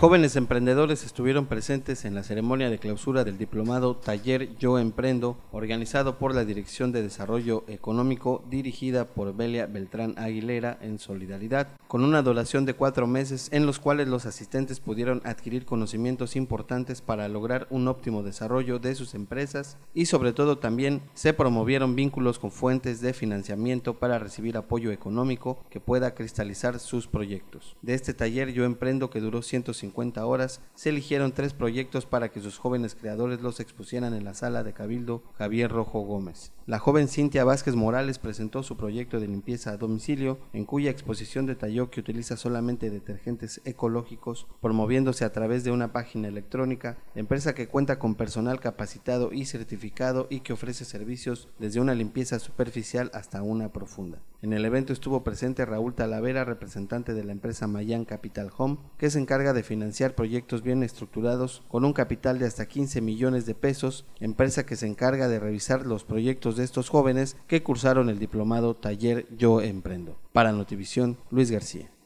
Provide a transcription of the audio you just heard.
Jóvenes emprendedores estuvieron presentes en la ceremonia de clausura del diplomado Taller Yo Emprendo, organizado por la Dirección de Desarrollo Económico, dirigida por Belia Beltrán Aguilera en solidaridad, con una duración de cuatro meses en los cuales los asistentes pudieron adquirir conocimientos importantes para lograr un óptimo desarrollo de sus empresas y sobre todo también se promovieron vínculos con fuentes de financiamiento para recibir apoyo económico que pueda cristalizar sus proyectos. De este taller Yo Emprendo que duró 150 horas, se eligieron tres proyectos para que sus jóvenes creadores los expusieran en la sala de Cabildo Javier Rojo Gómez. La joven Cintia Vázquez Morales presentó su proyecto de limpieza a domicilio, en cuya exposición detalló que utiliza solamente detergentes ecológicos, promoviéndose a través de una página electrónica, empresa que cuenta con personal capacitado y certificado y que ofrece servicios desde una limpieza superficial hasta una profunda. En el evento estuvo presente Raúl Talavera, representante de la empresa Mayan Capital Home, que se encarga de financiar proyectos bien estructurados con un capital de hasta 15 millones de pesos, empresa que se encarga de revisar los proyectos de estos jóvenes que cursaron el diplomado Taller Yo Emprendo. Para Notivisión, Luis García.